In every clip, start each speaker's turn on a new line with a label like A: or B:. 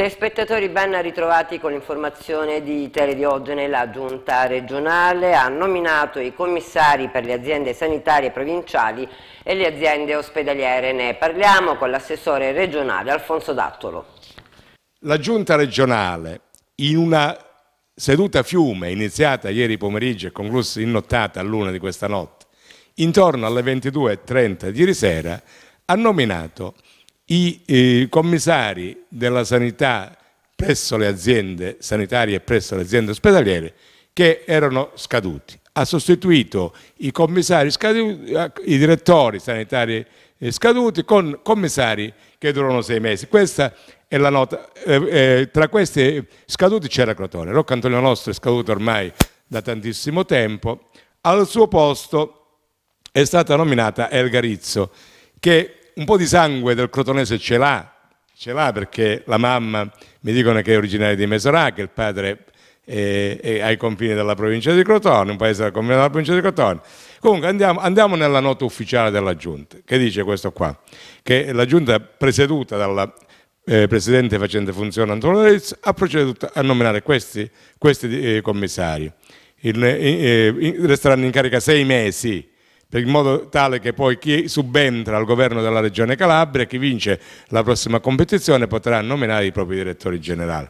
A: Telespettatori ben ritrovati con l'informazione di Telediogene, la giunta regionale ha nominato i commissari per le aziende sanitarie provinciali e le aziende ospedaliere. Ne parliamo con l'assessore regionale Alfonso Dattolo.
B: La giunta regionale in una seduta fiume iniziata ieri pomeriggio e conclusa in nottata a luna di questa notte, intorno alle 22.30 di ieri sera, ha nominato i, i eh, commissari della sanità presso le aziende sanitarie e presso le aziende ospedaliere che erano scaduti. Ha sostituito i commissari scaduti, i direttori sanitari eh, scaduti con commissari che durano sei mesi. Questa è la nota. Eh, eh, tra questi scaduti c'era Crotone. Rocco Antonio Nostro è scaduto ormai da tantissimo tempo. Al suo posto è stata nominata Elgarizzo, che un po' di sangue del crotonese ce l'ha, ce l'ha perché la mamma mi dicono che è originaria di Mesarà, che il padre è, è, ai confini della provincia di Crotone, un paese al confine della provincia di Crotone. Comunque andiamo, andiamo, nella nota ufficiale della Giunta, che dice questo qua, che la Giunta presieduta dalla eh, Presidente facente funzione Antonio Rizzo ha proceduto a nominare questi, questi eh, commissari. Il, eh, eh resteranno in carica sei mesi in modo tale che poi chi subentra al governo della Regione Calabria, e chi vince la prossima competizione potrà nominare i propri direttori generali.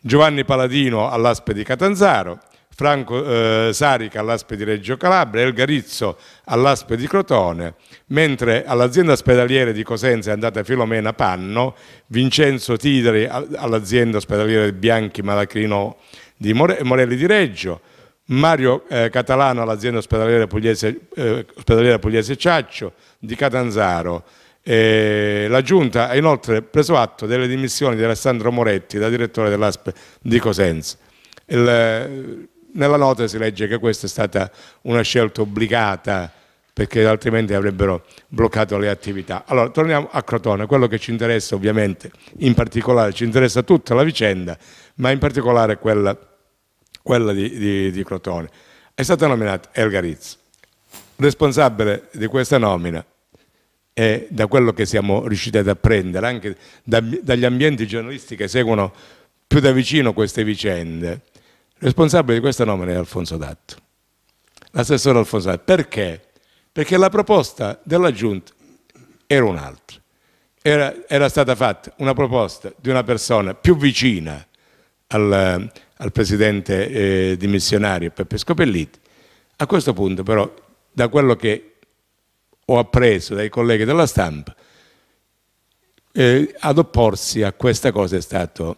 B: Giovanni Paladino all'Aspe di Catanzaro, Franco eh, Sarica all'Aspe di Reggio Calabria, El Garizzo all'Aspe di Crotone, mentre all'azienda ospedaliere di Cosenza è andata Filomena Panno, Vincenzo Tideri all'azienda ospedaliere Bianchi Malacrino di Morelli di Reggio, Mario eh, Catalano all'azienda ospedaliera Pugliese, eh, ospedaliera Pugliese Ciaccio di Catanzaro. Eh, la Giunta ha inoltre preso atto delle dimissioni di Alessandro Moretti da direttore dell'ASP di Cosenza. Il, nella nota si legge che questa è stata una scelta obbligata perché altrimenti avrebbero bloccato le attività. Allora, torniamo a Crotone, quello che ci interessa ovviamente, in particolare ci interessa tutta la vicenda, ma in particolare quella quella di, di, di Crotone, è stata nominata nominato Elgaritz. Responsabile di questa nomina è, da quello che siamo riusciti ad apprendere, anche da, dagli ambienti giornalisti che seguono più da vicino queste vicende, responsabile di questa nomina è Alfonso Datto, l'assessore Alfonso Datto. Perché? Perché la proposta della Giunta era un'altra. Era, era, stata fatta una proposta di una persona più vicina al, al presidente eh, dimissionario Peppe Scopelliti. A questo punto però, da quello che ho appreso dai colleghi della stampa, eh, ad opporsi a questa cosa è stato,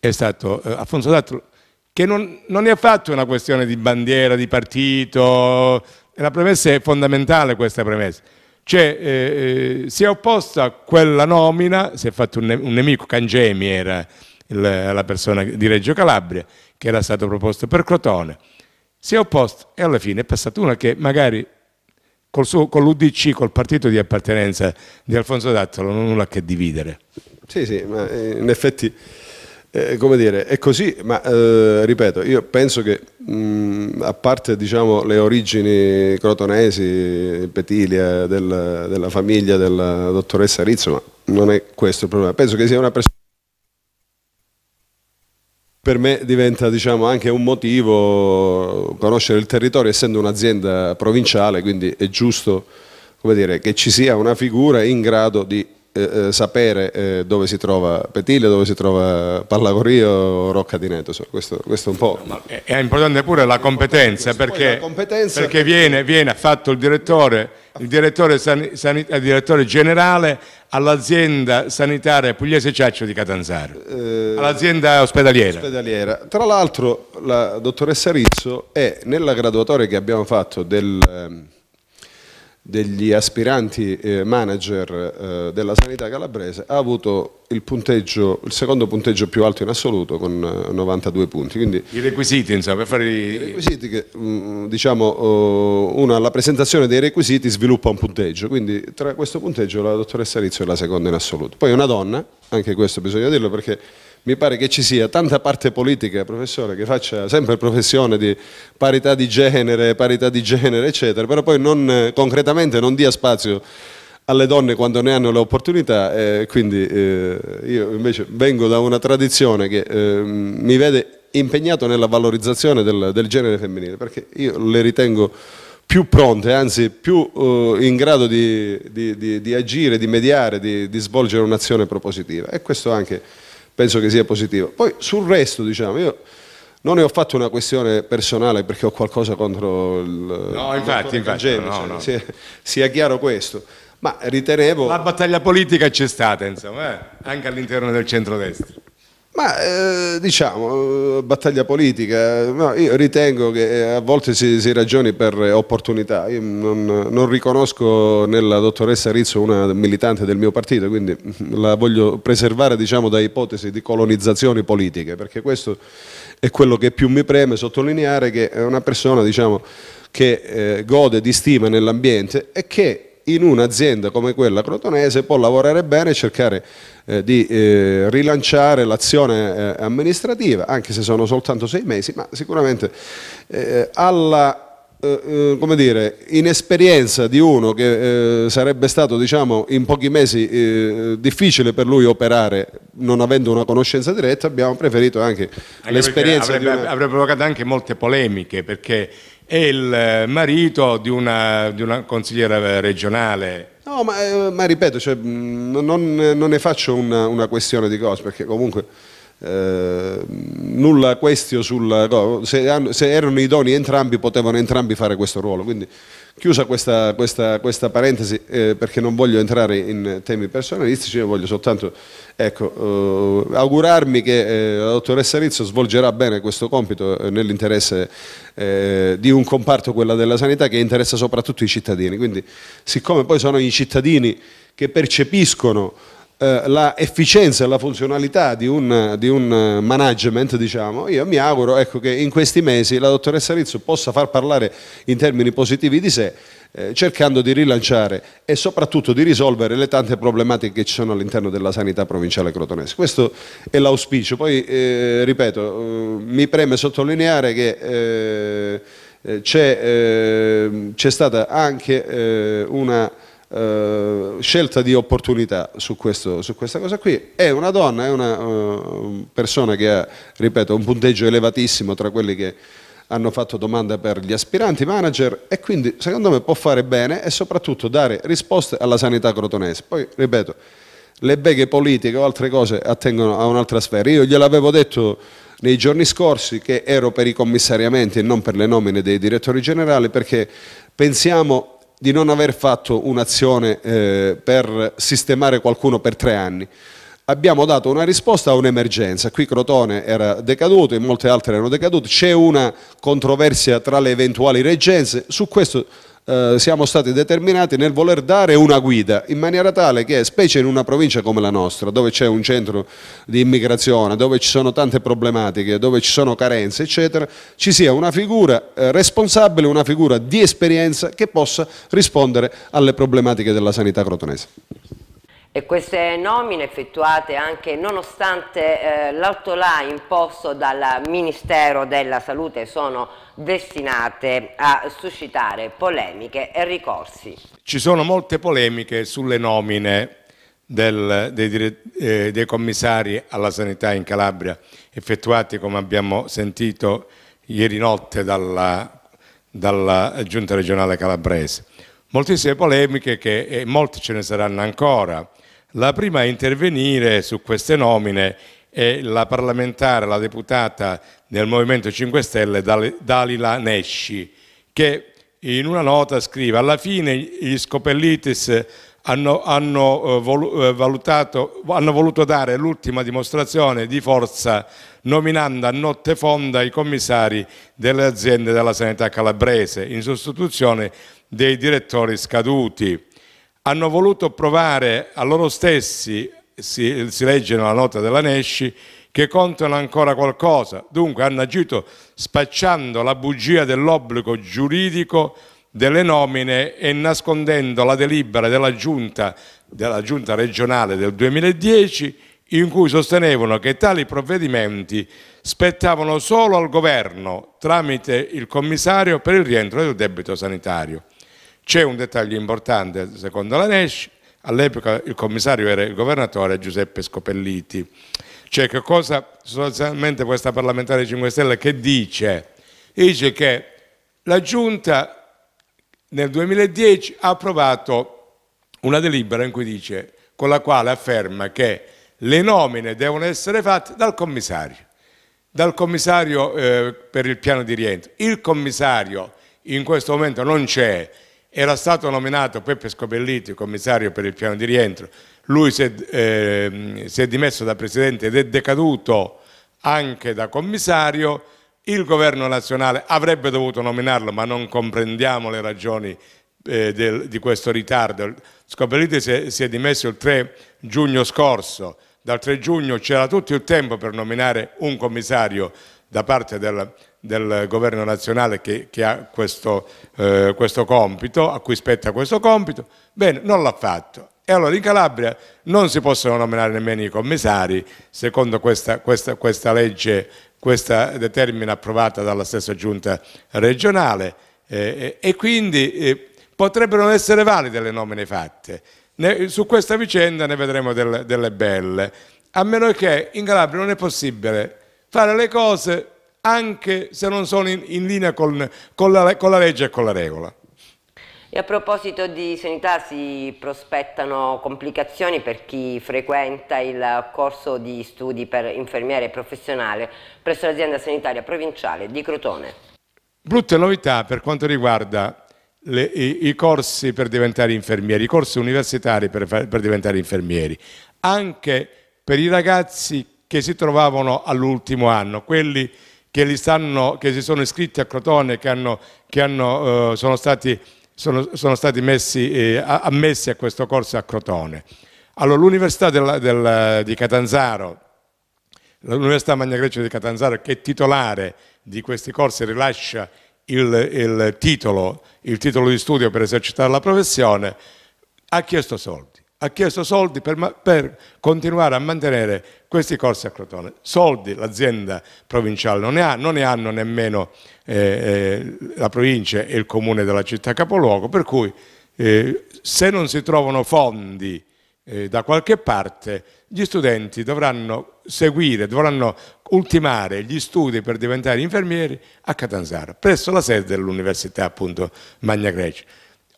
B: è stato eh, Alfonso D'Attolo, che non, non, è affatto una questione di bandiera, di partito, eh, la premessa è fondamentale questa premessa, cioè eh, eh, si è opposto a quella nomina, si è fatto un, ne un nemico, Cangemi era la persona di Reggio Calabria, che era stato proposto per Crotone, si è opposto e alla fine è passata una che magari col suo, con l'UDC, col partito di appartenenza di Alfonso Dattolo, non ha nulla a che dividere.
C: Sì, sì, ma eh, in effetti... Eh, come dire, è così, ma eh, ripeto, io penso che mh, mm, a parte diciamo, le origini crotonesi, Petilia, del, della famiglia della dottoressa Rizzo, ma non è questo il problema, penso che sia una persona per me diventa diciamo, anche un motivo conoscere il territorio, essendo un'azienda provinciale, quindi è giusto dire, che ci sia una figura in grado di eh, eh, sapere eh, dove si trova
B: Petile, dove si trova Pallagorio, Rocca di Netoso. Questo, questo un po'. No, è, è, importante pure la competenza, perché, la competenza perché, viene, viene fatto il direttore, il direttore, san, san, eh, il direttore generale all'azienda sanitaria Pugliese Ciaccio di Catanzaro,
C: eh, all'azienda ospedaliera. ospedaliera.
B: Tra l'altro la dottoressa
C: Rizzo è nella graduatoria che abbiamo fatto del ehm, degli aspiranti eh, manager eh, della sanità calabrese ha avuto il, punteggio, il secondo punteggio più alto in assoluto con 92 eh, punti. Quindi,
B: I requisiti, insomma, per fare i... i requisiti che, mm,
C: diciamo, una, oh, uno presentazione dei requisiti sviluppa un punteggio, quindi tra questo punteggio la dottoressa Rizzo è la seconda in assoluto. Poi è una donna, anche questo bisogna dirlo perché mi pare che ci sia tanta parte politica, professore, che faccia sempre professione di parità di genere, parità di genere, eccetera, però poi non, concretamente non dia spazio alle donne quando ne hanno le opportunità, eh, quindi eh, io invece vengo da una tradizione che eh, mi vede impegnato nella valorizzazione del, del, genere femminile, perché io le ritengo più pronte, anzi più eh, in grado di, di, di, di, agire, di mediare, di, svolgere un'azione propositiva. E questo anche penso che sia positivo. Poi sul resto, diciamo, io non ne ho fatto una questione personale perché ho qualcosa contro il... No, infatti, infatti Gemi, no, cioè, no. Sia, sia,
B: chiaro questo. Ma ritenevo... La battaglia politica c'è stata, insomma, eh? anche all'interno del centrodestra.
C: Ma eh, diciamo, eh, battaglia politica, eh, no, io ritengo che eh, a volte si, si ragioni per opportunità, io non, non, riconosco nella dottoressa Rizzo una militante del mio partito, quindi la voglio preservare diciamo, da ipotesi di colonizzazioni politiche, perché questo è quello che più mi preme sottolineare, che è una persona diciamo, che eh, gode di stima nell'ambiente e che in un'azienda come quella crotonese può lavorare bene e cercare eh, di eh, rilanciare l'azione eh, amministrativa, anche se sono soltanto sei mesi, ma sicuramente eh, alla eh, eh, come dire, inesperienza di uno che sarebbe stato diciamo, in pochi mesi difficile per lui operare non avendo una conoscenza diretta, abbiamo preferito anche, anche l'esperienza. Avrebbe, di una...
B: avrebbe provocato anche molte polemiche perché è il eh, marito di una, di una consigliera regionale.
C: No, ma, eh, ma ripeto, cioè, non, non, ne faccio una, una questione di cose, perché comunque... Eh, nulla questio sul se, se erano idoni entrambi potevano entrambi fare questo ruolo quindi Chiusa questa, questa, questa parentesi, eh, perché non voglio entrare in temi personalistici, io voglio soltanto ecco, eh, augurarmi che eh, la dottoressa Rizzo svolgerà bene questo compito eh, nell'interesse eh, di un comparto, quella della sanità, che interessa soprattutto i cittadini. Quindi, siccome poi sono i cittadini che percepiscono eh, la efficienza e la funzionalità di un, di un eh, management, diciamo, io mi auguro ecco, che in questi mesi la dottoressa Rizzo possa far parlare in termini positivi di sé, eh, cercando di rilanciare e soprattutto di risolvere le tante problematiche che ci sono all'interno della sanità provinciale crotonese. Questo è l'auspicio. Poi, eh, ripeto, eh, mi preme sottolineare che eh, c'è, stata anche una eh, scelta di opportunità su, questo, su, questa cosa qui. È una donna, è una uh, persona che ha, ripeto, un punteggio elevatissimo tra quelli che hanno fatto domanda per gli aspiranti manager e quindi secondo me può fare bene e soprattutto dare risposte alla sanità crotonese. Poi, ripeto, le beghe politiche o altre cose attengono a un'altra sfera. Io gliel'avevo detto nei giorni scorsi che ero per i commissariamenti e non per le nomine dei direttori generali perché pensiamo di non aver fatto un'azione eh, per sistemare qualcuno per tre anni. Abbiamo dato una risposta a un'emergenza, qui Crotone era decaduto e molte altre erano decadute, c'è una controversia tra le eventuali reggenze, su questo eh, siamo stati determinati nel voler dare una guida in maniera tale che, specie in una provincia come la nostra, dove c'è un centro di immigrazione, dove ci sono tante problematiche, dove ci sono carenze, eccetera, ci sia una figura eh, responsabile, una figura di esperienza che possa rispondere alle problematiche della sanità crotonese.
A: E queste nomine effettuate anche nonostante eh, l'autolà imposto dal Ministero della Salute sono destinate a suscitare polemiche e ricorsi.
B: Ci sono molte polemiche sulle nomine del, dei, eh, dei, commissari alla sanità in Calabria effettuate come abbiamo sentito ieri notte dalla, dalla giunta regionale calabrese. Moltissime polemiche che, e molte ce ne saranno ancora la prima a intervenire su queste nomine è la parlamentare, la deputata del Movimento 5 Stelle, Dalila Nesci, che in una nota scrive alla fine gli scopellitis hanno, hanno, eh, eh, valutato, hanno voluto dare l'ultima dimostrazione di forza nominando a notte fonda i commissari delle aziende della sanità calabrese in sostituzione dei direttori scaduti hanno voluto provare a loro stessi, si, si legge nella nota della Nesci, che contano ancora qualcosa. Dunque hanno agito spacciando la bugia dell'obbligo giuridico delle nomine e nascondendo la delibera della giunta, della giunta regionale del 2010 in cui sostenevano che tali provvedimenti spettavano solo al governo tramite il commissario per il rientro del debito sanitario. C'è un dettaglio importante, secondo la Nesci, all'epoca il commissario era il governatore Giuseppe Scopelliti. Cioè che cosa sostanzialmente questa parlamentare 5 Stelle che dice? Dice che la Giunta nel 2010 ha approvato una delibera in cui dice, con la quale afferma che le nomine devono essere fatte dal commissario, dal commissario eh, per il piano di rientro. Il commissario in questo momento non c'è, era stato nominato Peppe Scobelliti, commissario per il piano di rientro, lui si è, eh, si è dimesso da presidente ed è decaduto anche da commissario, il governo nazionale avrebbe dovuto nominarlo ma non comprendiamo le ragioni eh, del, di questo ritardo. Scobelliti si è, si è dimesso il 3 giugno scorso, dal 3 giugno c'era tutto il tempo per nominare un commissario da parte del del governo nazionale che, che ha questo, eh, questo compito, a cui spetta questo compito, bene, non l'ha fatto. E allora in Calabria non si possono nominare nemmeno i commissari, secondo questa, questa, questa legge, questa determina approvata dalla stessa giunta regionale, eh, eh e quindi eh, potrebbero essere valide le nomine fatte. Ne, su questa vicenda ne vedremo del, delle belle, a meno che in Calabria non è possibile fare le cose anche se non sono in, in linea con, con, la, con la legge e con la regola.
A: E a proposito di sanità si prospettano complicazioni per chi frequenta il corso di studi per infermiere professionale presso l'azienda sanitaria provinciale di Crotone.
B: Brutte novità per quanto riguarda le, i, i, corsi per diventare infermieri, i corsi universitari per, per diventare infermieri, anche per i ragazzi che si trovavano all'ultimo anno, quelli che che, stanno, che, si sono iscritti a Crotone, che, hanno, che hanno, eh, sono stati, sono, sono stati messi, eh, ammessi a questo corso a Crotone. Allora, l'Università di Catanzaro, l'Università Magna Grecia di Catanzaro, che è titolare di questi corsi, rilascia il, il, titolo, il titolo di studio per esercitare la professione, ha chiesto soldi ha chiesto soldi per, per, continuare a mantenere questi corsi a Crotone. Soldi l'azienda provinciale non ne ha, non ne hanno nemmeno eh, eh, la provincia e il comune della città capoluogo, per cui eh, se non si trovano fondi eh, da qualche parte, gli studenti dovranno seguire, dovranno ultimare gli studi per diventare infermieri a Catanzaro, presso la sede dell'Università appunto Magna Grecia.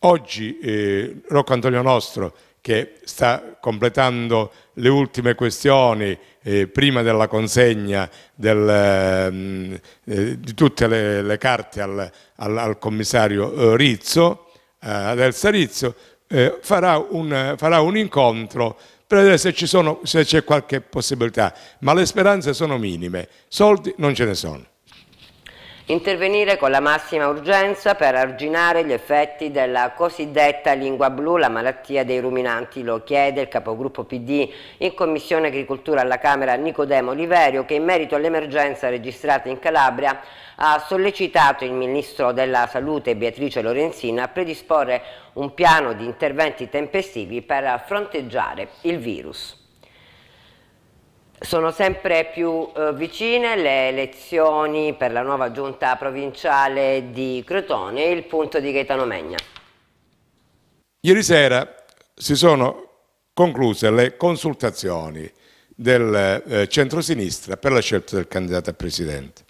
B: Oggi eh, Rocco Antonio Nostro che sta completando le ultime questioni eh, prima della consegna del, eh, mm, eh di tutte le, le carte al, al, al, commissario eh, Rizzo, eh, ad Elsa Rizzo, eh, farà un, farà, un, incontro per vedere se c'è qualche possibilità, ma le speranze sono minime, soldi non ce ne sono
A: intervenire con la massima urgenza per arginare gli effetti della cosiddetta lingua blu, la malattia dei ruminanti, lo chiede il capogruppo PD in Commissione Agricoltura alla Camera Nicodemo Oliverio che in merito all'emergenza registrata in Calabria ha sollecitato il Ministro della Salute Beatrice Lorenzina a predisporre un piano di interventi tempestivi per fronteggiare il virus. Sono sempre più eh, vicine le elezioni per la nuova giunta provinciale di Crotone, il punto di Gaetano Megna.
B: Ieri sera si sono concluse le consultazioni del eh, centrosinistra per la scelta del candidato a presidente.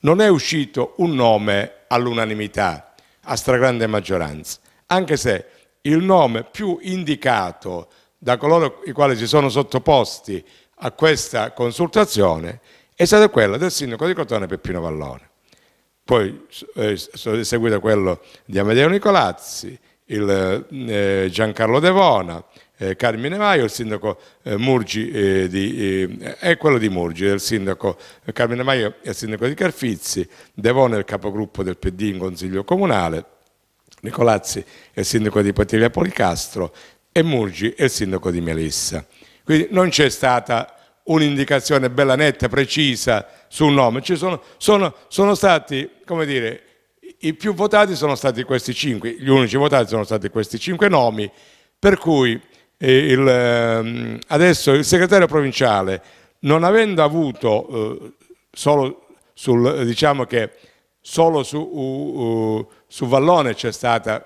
B: Non è uscito un nome all'unanimità, a stragrande maggioranza, anche se il nome più indicato da coloro i quali si sono sottoposti a questa consultazione è stata quella del sindaco di Crotone Peppino Vallone. Poi eh, è seguito quello di Amedeo Nicolazzi, il, eh, Giancarlo Devona, eh, Carmine Maio, il sindaco eh, Murgi eh, di, eh, quello di Murgi, il sindaco eh, Carmine Maio è il sindaco di Carfizzi, Devona è il capogruppo del PD in Consiglio Comunale, Nicolazzi è il sindaco di Patiglia Policastro e Murgi è il sindaco di Melissa. Quindi non c'è stata un'indicazione bella netta, precisa sul nome. Sono, sono, sono, stati, come dire, i più votati sono stati questi cinque, gli unici votati sono stati questi cinque nomi, per cui eh, il, eh, adesso il segretario provinciale, non avendo avuto eh, solo sul, diciamo che solo su, uh, uh, su Vallone c'è stata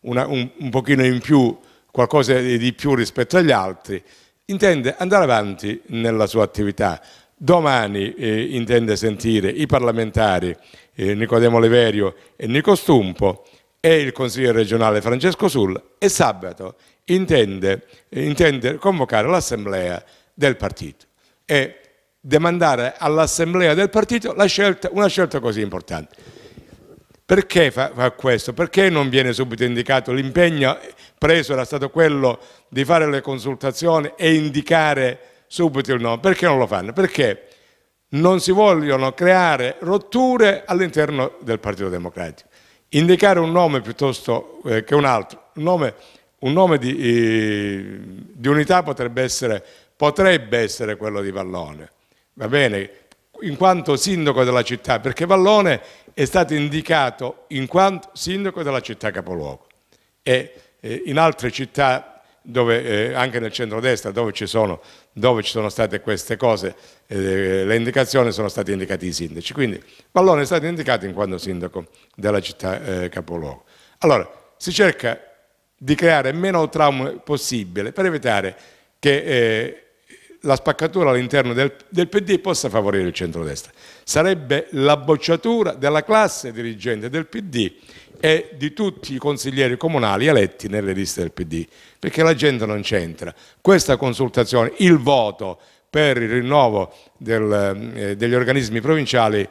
B: una, un, un pochino in più, qualcosa di più rispetto agli altri, intende andare avanti nella sua attività. Domani eh, intende sentire i parlamentari eh, Nicodemo Leverio e Nico Stumpo e il consigliere regionale Francesco Sul e sabato intende, eh, intende convocare l'assemblea del partito e demandare all'assemblea del partito scelta, una scelta così importante. Perché fa, fa, questo? Perché non viene subito indicato? L'impegno preso era stato quello di fare le consultazioni e indicare subito il nome. Perché non lo fanno? Perché non si vogliono creare rotture all'interno del Partito Democratico. Indicare un nome piuttosto eh, che un altro, un nome, un nome di, eh, di, unità potrebbe essere, potrebbe essere quello di Vallone, va bene? in quanto sindaco della città, perché Vallone è stato indicato in quanto sindaco della città capoluogo e eh, in altre città, dove, eh, anche nel centrodestra, dove dove ci sono state queste cose, eh, le indicazioni sono state indicate i sindaci. Quindi Vallone è stato indicato in quanto sindaco della città eh, capoluogo. Allora, si cerca di creare meno trauma possibile per evitare che eh, la spaccatura all'interno del, del, PD possa favorire il centrodestra. Sarebbe la bocciatura della classe dirigente del PD e di tutti i consiglieri comunali eletti nelle liste del PD, perché la gente non c'entra. Questa consultazione, il voto per il rinnovo del, eh, degli organismi provinciali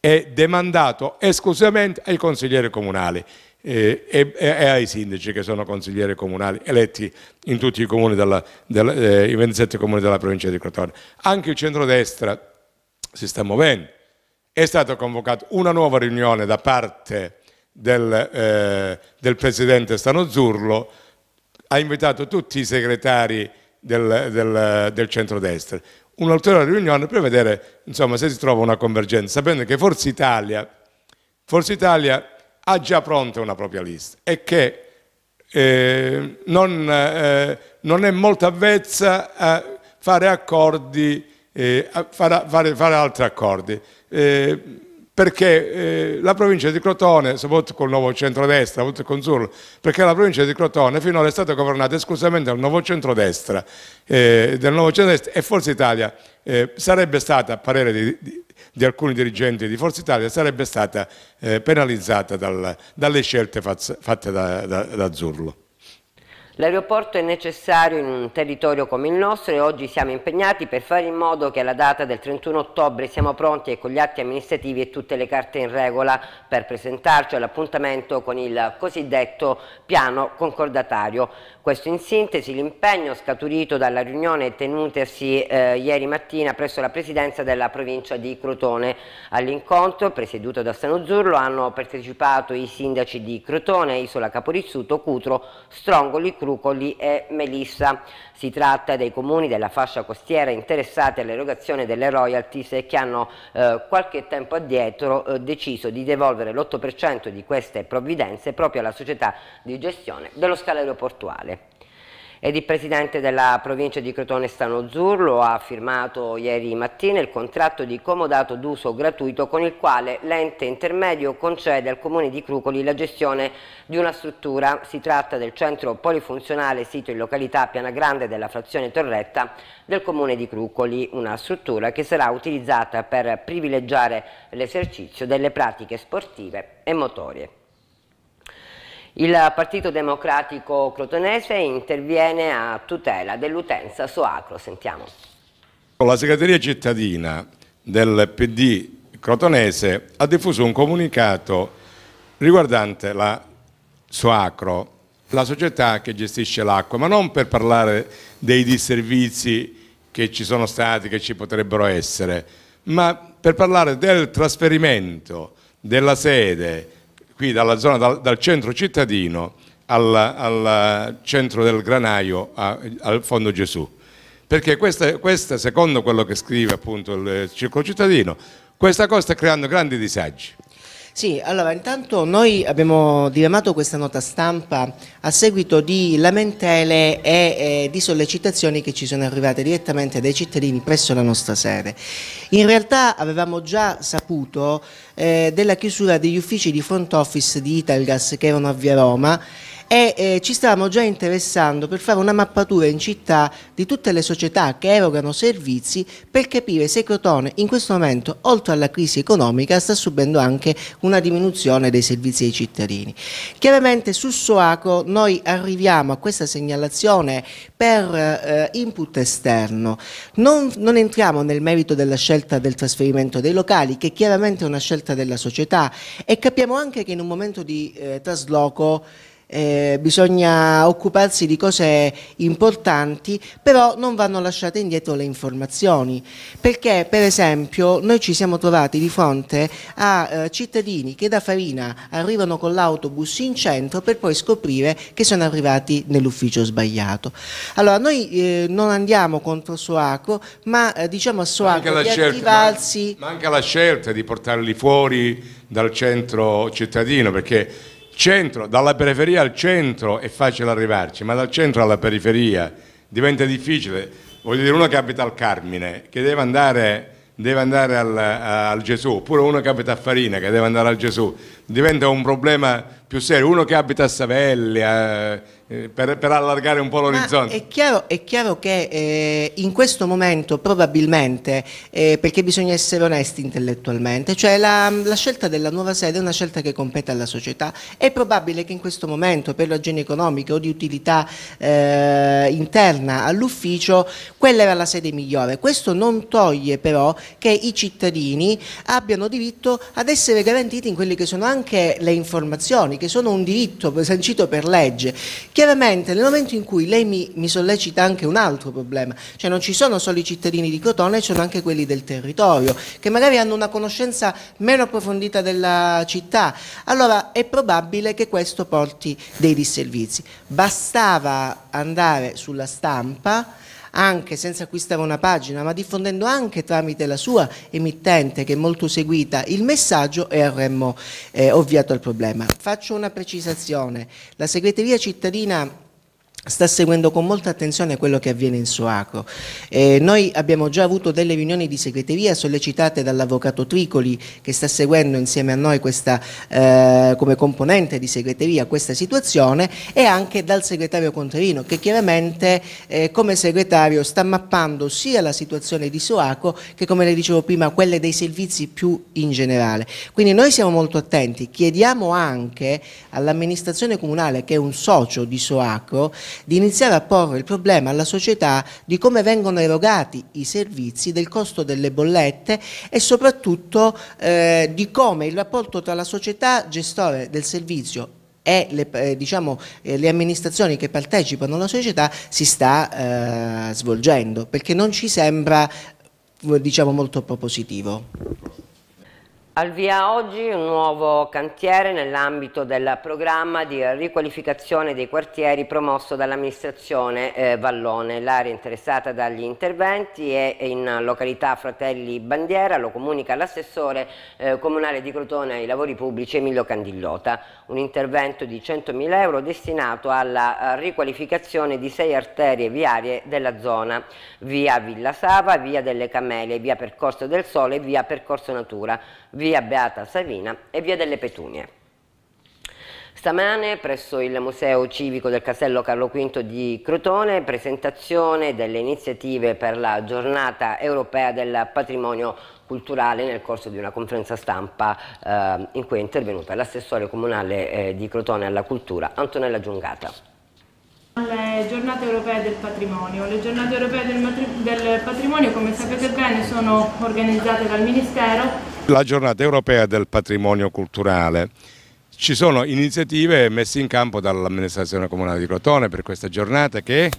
B: è demandato esclusivamente ai consiglieri comunali eh, e, e, ai sindaci che sono consiglieri comunali eletti in tutti i comuni della, della, eh, i 27 comuni della provincia di Crotone. Anche il centrodestra si sta muovendo. È stata convocata una nuova riunione da parte del, eh, del presidente Stanozzurlo, ha invitato tutti i segretari del, del, del centrodestra. Un'ulteriore riunione per vedere insomma, se si trova una convergenza, sapendo che Forza Italia, Forza Italia ha già pronta una propria lista e che eh, non, eh, non, è molto avvezza a fare accordi, eh, a fare, fare, fare altri accordi. Eh, perché eh, la provincia di Crotone, soprattutto col nuovo centrodestra, soprattutto con Zurlo, perché la provincia di Crotone finora è stata governata esclusivamente dal nuovo centrodestra, eh, del nuovo centrodestra e Forza Italia eh, sarebbe stata, a parere di, di, di, alcuni dirigenti di Forza Italia, sarebbe stata eh, penalizzata dal, dalle scelte fatte da, da, da Zurlo.
A: L'aeroporto è necessario in un territorio come il nostro e oggi siamo impegnati per fare in modo che alla data del 31 ottobre siamo pronti e con gli atti amministrativi e tutte le carte in regola per presentarci all'appuntamento con il cosiddetto piano concordatario. Questo in sintesi l'impegno scaturito dalla riunione tenutasi eh, ieri mattina presso la presidenza della provincia di Crotone. All'incontro, presieduto da San Uzzurlo, hanno partecipato i sindaci di Crotone, Isola Caporizzuto, Cutro, Strongoli, Crucoli e Melissa. Si tratta dei comuni della fascia costiera interessati all'erogazione delle royalties e che hanno eh, qualche tempo addietro eh, deciso di devolvere l'8% di queste provvidenze proprio alla società di gestione dello scalo aeroportuale ed il presidente della provincia di Crotone Stano Zurlo ha firmato ieri mattina il contratto di comodato d'uso gratuito con il quale l'ente intermedio concede al comune di Crucoli la gestione di una struttura. Si tratta del centro polifunzionale sito in località Piana Grande della frazione Torretta del comune di Crucoli, una struttura che sarà utilizzata per privilegiare l'esercizio delle pratiche sportive e motorie. Il Partito Democratico Crotonese interviene a tutela dell'utenza Soacro, sentiamo.
B: La segreteria cittadina del PD crotonese ha diffuso un comunicato riguardante la Soacro, la società che gestisce l'acqua, ma non per parlare dei disservizi che ci sono stati, che ci potrebbero essere, ma per parlare del trasferimento della sede qui dalla zona, dal, dal centro cittadino al, al, eh, centro del Granaio, a, al Fondo Gesù. Perché questa, questa, secondo quello che scrive appunto eh, il circolo cittadino, questa cosa sta creando grandi disagi.
D: Sì, allora intanto noi abbiamo diramato questa nota stampa a seguito di lamentele e eh, di sollecitazioni che ci sono arrivate direttamente dai cittadini presso la nostra sede. In realtà avevamo già saputo eh, della chiusura degli uffici di front office di Italgas che erano a Via Roma e eh, ci stiamo già interessando per fare una mappatura in città di tutte le società che erogano servizi per capire se Crotone in questo momento, oltre alla crisi economica, sta subendo anche una diminuzione dei servizi ai cittadini. Chiaramente su Soaco noi arriviamo a questa segnalazione per eh, input esterno. Non, non entriamo nel merito della scelta del trasferimento dei locali, che chiaramente è una scelta della società e capiamo anche che in un momento di eh, trasloco eh, bisogna occuparsi di cose importanti, però non vanno lasciate indietro le informazioni, perché per esempio noi ci siamo trovati di fronte a eh, cittadini che da Farina arrivano con l'autobus in centro per poi scoprire che sono arrivati nell'ufficio sbagliato. Allora noi eh, non andiamo contro Soacro, ma eh, diciamo a Soacro di scelta, attivarsi...
B: manca la scelta di portarli fuori dal centro cittadino perché centro, dalla periferia al centro è facile arrivarci, ma dal centro alla periferia diventa difficile. Voglio dire, uno che abita al Carmine, che deve andare deve andare al, al, Gesù, oppure uno che abita a Farina che deve andare al Gesù, diventa un problema più serio. Uno che abita a Savelli, a, eh, per, per, allargare un po' l'orizzonte. È
D: chiaro, è chiaro, che eh, in questo momento probabilmente, eh, perché bisogna essere onesti intellettualmente, cioè la, la, scelta della nuova sede è una scelta che compete alla società, è probabile che in questo momento per ragioni economiche o di utilità eh, interna all'ufficio quella era la sede migliore. Questo non toglie però che i cittadini abbiano diritto ad essere garantiti in quelle che sono anche le informazioni, che sono un diritto sancito per legge Chiaramente nel momento in cui lei mi, mi, sollecita anche un altro problema, cioè non ci sono solo i cittadini di Crotone, ci sono anche quelli del territorio, che magari hanno una conoscenza meno approfondita della città, allora è probabile che questo porti dei disservizi. Bastava andare sulla stampa anche senza acquistare una pagina, ma diffondendo anche tramite la sua emittente che è molto seguita il messaggio e avremmo eh, ovviato il problema. Faccio una precisazione, la segreteria cittadina sta seguendo con molta attenzione quello che avviene in Soacro. Eh, noi abbiamo già avuto delle riunioni di segreteria sollecitate dall'avvocato Tricoli che sta seguendo insieme a noi questa, eh, come componente di segreteria questa situazione e anche dal segretario Contarino che chiaramente eh, come segretario sta mappando sia la situazione di Soacro che come le dicevo prima quelle dei servizi più in generale. Quindi noi siamo molto attenti, chiediamo anche all'amministrazione comunale che è un socio di Soacro di iniziare a porre il problema alla società di come vengono erogati i servizi, del costo delle bollette e soprattutto eh, di come il rapporto tra la società gestore del servizio e le, eh, diciamo, eh, le, amministrazioni che partecipano alla società si sta eh, svolgendo, perché non ci sembra diciamo, molto propositivo.
A: Al via oggi un nuovo cantiere nell'ambito del programma di riqualificazione dei quartieri promosso dall'amministrazione eh, Vallone. L'area interessata dagli interventi è in località Fratelli Bandiera, lo comunica l'assessore eh, comunale di Crotone ai lavori pubblici Emilio Candillota. Un intervento di 100.000 euro destinato alla riqualificazione di sei arterie viarie della zona, via Villa Sava, via delle Camele, via Percorso del Sole e via Percorso Natura. Via via Beata Savina e via delle Petunie. Stamane presso il Museo Civico del Castello Carlo V di Crotone presentazione delle iniziative per la giornata europea del patrimonio culturale nel corso di una conferenza stampa eh, in cui è intervenuta l'assessore comunale eh, di Crotone alla cultura Antonella Giungata.
E: Le giornate europee del patrimonio. Le giornate europee del, del patrimonio come sapete bene sono organizzate dal Ministero
B: la giornata europea del patrimonio culturale. Ci sono iniziative messe in campo dall'amministrazione comunale di Crotone per questa giornata che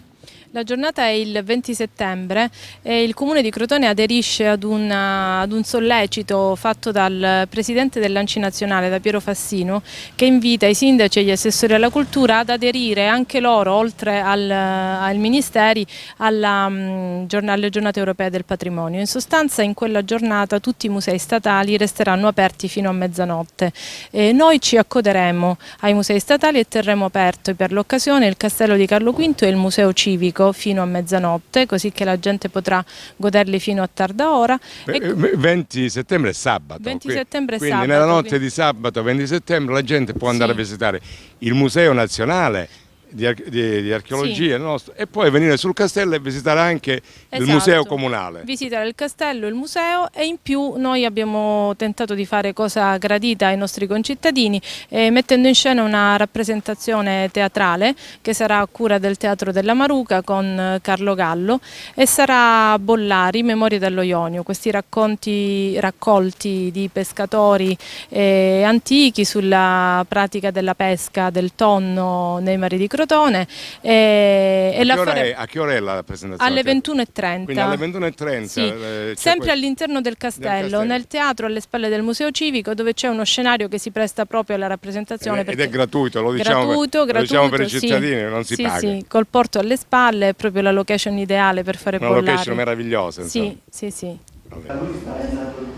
E: la giornata è il 20 settembre e il Comune di Crotone aderisce ad, una, ad un sollecito fatto dal Presidente dell'Anci Nazionale, da Piero Fassino, che invita i sindaci e gli assessori alla cultura ad aderire anche loro, oltre al, al Ministeri, alla, mh, mm, alle giornate europee del patrimonio. In sostanza in quella giornata tutti i musei statali resteranno aperti fino a mezzanotte. E noi ci accoderemo ai musei statali e terremo aperto per l'occasione il Castello di Carlo V e il Museo Civico pubblico fino a mezzanotte, così che la gente potrà goderli fino a tarda ora. E...
B: 20 eh, settembre è sabato. 20 settembre quindi, sabato, nella notte quindi... di sabato 20 settembre la gente può andare sì. a visitare il Museo Nazionale di, di, di, archeologia sì. nostro, e poi venire sul castello e visitare anche esatto. il museo comunale.
E: Visitare il castello, il museo e in più noi abbiamo tentato di fare cosa gradita ai nostri concittadini eh, mettendo in scena una rappresentazione teatrale che sarà a cura del Teatro della Maruca con eh, Carlo Gallo e sarà Bollari, Memorie dello Ionio, questi racconti raccolti di pescatori eh, antichi sulla pratica della pesca del tonno nei mari di Croce Crotone. E, eh, e a, che è,
B: a, che ora è la presentazione? Alle
E: 21.30. Quindi alle
B: 21.30. Sì. Eh, Sempre questo...
E: all'interno del castello, del castello, nel teatro alle spalle del Museo Civico, dove c'è uno scenario che si presta proprio alla rappresentazione. Eh, ed è diciamo
B: gratuito, lo diciamo, gratuito, per, gratuito, lo diciamo per i cittadini, sì. non si sì, paga. Sì,
E: col porto alle spalle è proprio la location ideale per fare Una pollare. Una location meravigliosa. Insomma. Sì, sì, sì.
A: Vabbè.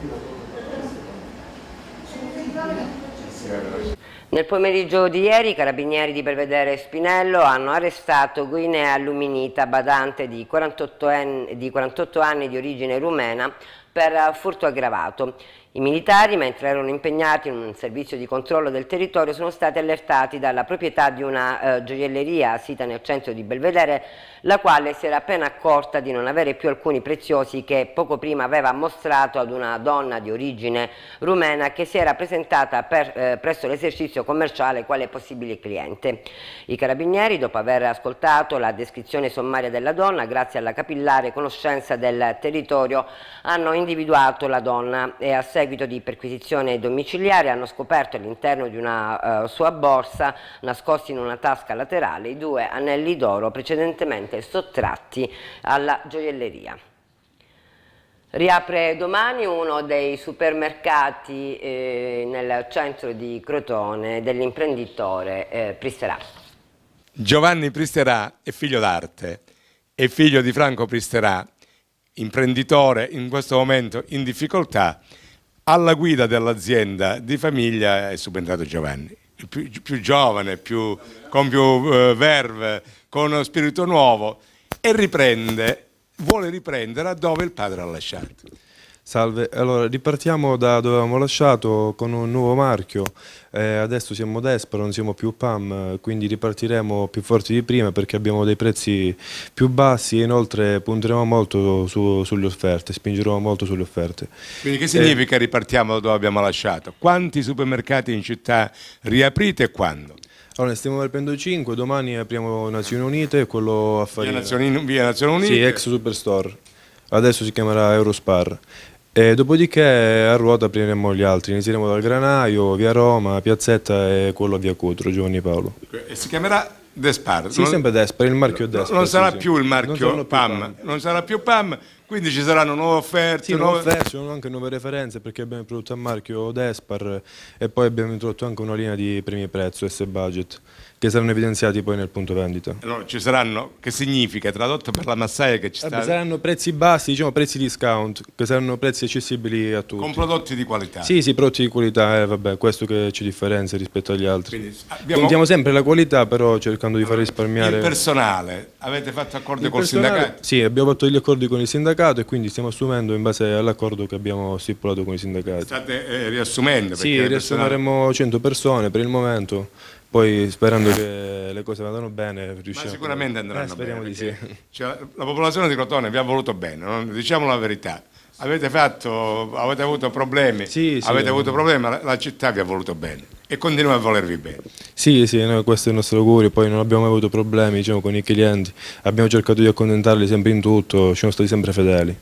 A: Nel pomeriggio di ieri i carabinieri di Belvedere e Spinello hanno arrestato Guinea Luminita, badante di 48, anni, di 48 anni di origine rumena, per furto aggravato. I militari, mentre erano impegnati in un servizio di controllo del territorio, sono stati allertati dalla proprietà di una eh, gioielleria sita nel centro di Belvedere la quale si era appena accorta di non avere più alcuni preziosi che poco prima aveva mostrato ad una donna di origine rumena che si era presentata per, eh, presso l'esercizio commerciale quale possibile cliente. I carabinieri, dopo aver ascoltato la descrizione sommaria della donna, grazie alla capillare conoscenza del territorio, hanno individuato la donna e a seguito di perquisizione domiciliare hanno scoperto all'interno di una eh, sua borsa, nascosti in una tasca laterale, i due anelli d'oro precedentemente che sottratti alla gioielleria. Riapre domani uno dei supermercati eh, nel centro di Crotone dell'imprenditore eh, Pristerà.
B: Giovanni Pristerà è figlio d'arte, è figlio di Franco Pristerà, imprenditore in questo momento in difficoltà, alla guida dell'azienda di famiglia è subentrato Giovanni, più, più giovane, più, con più eh, verve, con spirito nuovo e riprende, vuole riprendere dove il padre ha lasciato.
F: Salve, allora ripartiamo da dove avevamo lasciato con un nuovo marchio, eh, adesso siamo Despero, non siamo più PAM, quindi ripartiremo più forti di prima perché abbiamo dei prezzi più bassi e inoltre punteremo molto su, sulle offerte, spingeremo molto sulle offerte. Quindi che eh, significa
B: eh, ripartiamo da dove abbiamo lasciato? Quanti supermercati in città riaprite e quando?
F: Allora, stiamo perdendo 5, domani apriamo Nazioni Unite, quello a Farina. Via Nazioni, via Nazioni Unite? Sì, ex Superstore. Adesso si chiamerà Eurospar. E dopodiché a ruota apriremo gli altri, inizieremo dal Granaio, via Roma, Piazzetta e quello a via Cutro, Giovanni Paolo.
B: E si chiamerà
F: Despar. Sì, non, sempre Despar, il marchio Despar. Non sarà sì, più il marchio non PAM, PAM,
B: non sarà più PAM, quindi ci saranno nuove offerte. Sì, nuove offerte,
F: ci sono anche nuove referenze perché abbiamo prodotto il marchio Despar e poi abbiamo introdotto anche una linea di primi prezzo S-Budget che saranno evidenziati poi nel punto vendita.
B: Allora, ci saranno, che significa tradotto per la massaia che ci eh, sta? Vabbè, saranno
F: prezzi bassi, diciamo prezzi discount, che saranno prezzi accessibili a tutti. Con prodotti di qualità? Sì, sì, prodotti di qualità, eh, vabbè, questo che ci differenzia rispetto agli altri. Quindi, abbiamo... Contiamo sempre la qualità, però cercando di far risparmiare... Il personale,
B: avete fatto accordi il col sindacato?
F: Sì, abbiamo fatto gli accordi con il sindacato e quindi stiamo assumendo in base all'accordo che abbiamo stipulato con i sindacati. State eh, riassumendo? Sì, riassumeremo 100 persone per il momento poi sperando che le cose vadano bene, riusciamo. Ma sicuramente
B: andranno eh, speriamo bene. Speriamo di sì. Cioè, la popolazione di Crotone vi ha voluto bene, no? diciamo la verità. Avete, fatto, avete avuto problemi, sì, sì, avete avuto problemi, ma la città vi ha voluto bene e continua a volervi bene.
F: Sì, sì, noi questo è il nostro augurio, poi non abbiamo mai avuto problemi diciamo, con i clienti, abbiamo cercato di accontentarli sempre in tutto, ci siamo stati sempre fedeli.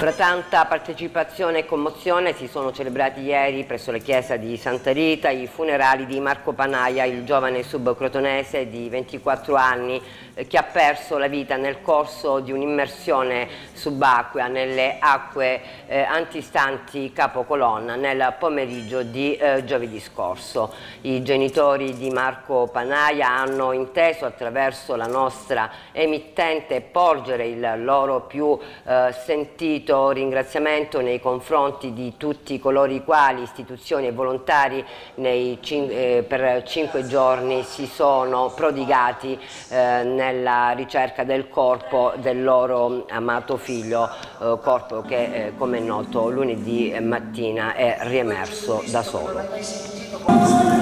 A: Fra tanta partecipazione e commozione si sono celebrati ieri presso la chiesa di Santa Rita i funerali di Marco Panaia, il giovane subcrotonese di 24 anni eh, che ha perso la vita nel corso di un'immersione subacquea nelle acque eh, antistanti Capocolonna nel pomeriggio di eh, giovedì scorso. I genitori di Marco Panaia hanno inteso attraverso la nostra emittente porgere il loro più eh, sentito sentito ringraziamento nei confronti di tutti coloro i quali, istituzioni e volontari, nei, eh, per cinque giorni si sono prodigati eh, nella ricerca del corpo del loro amato figlio, eh, corpo che eh, come è noto lunedì mattina è riemerso da solo.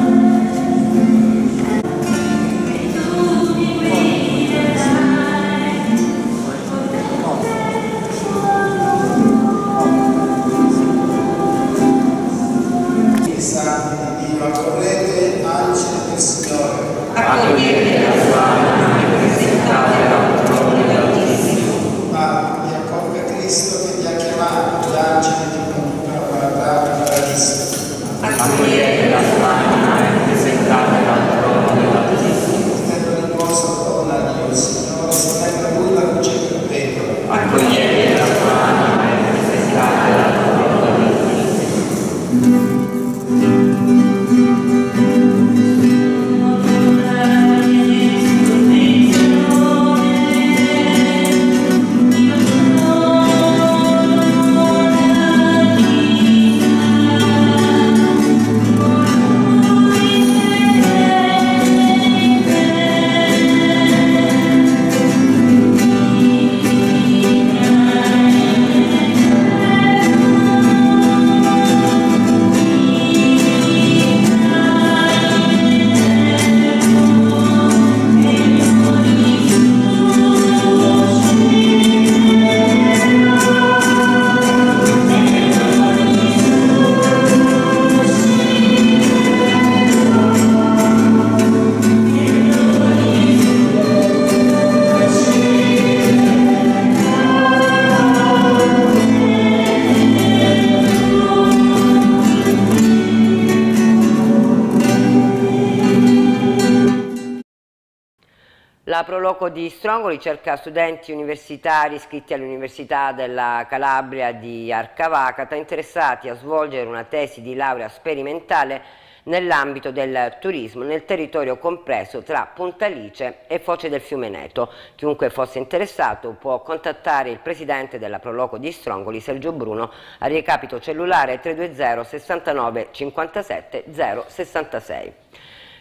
A: La Proloco di Strongoli cerca studenti universitari iscritti all'Università della Calabria di Arcavacata interessati a svolgere una tesi di laurea sperimentale nell'ambito del turismo nel territorio compreso tra Puntalice e Foce del Fiume Neto. Chiunque fosse interessato può contattare il presidente della Proloco di Strongoli, Sergio Bruno, a recapito cellulare 320 69 57 066.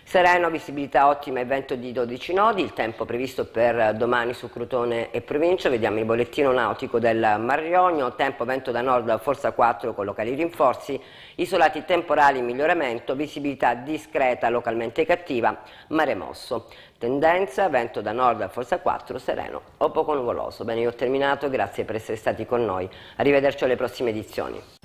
A: Sereno, visibilità ottima e vento di 12 nodi, il tempo previsto per domani su Crotone e provincia, vediamo il bollettino nautico del Marionio, tempo vento da nord forza 4 con locali rinforzi, isolati temporali miglioramento, visibilità discreta localmente cattiva, mare mosso. Tendenza, vento da nord a forza 4, sereno o poco nuvoloso. Bene, io ho terminato, grazie per essere stati con noi. Arrivederci alle prossime edizioni.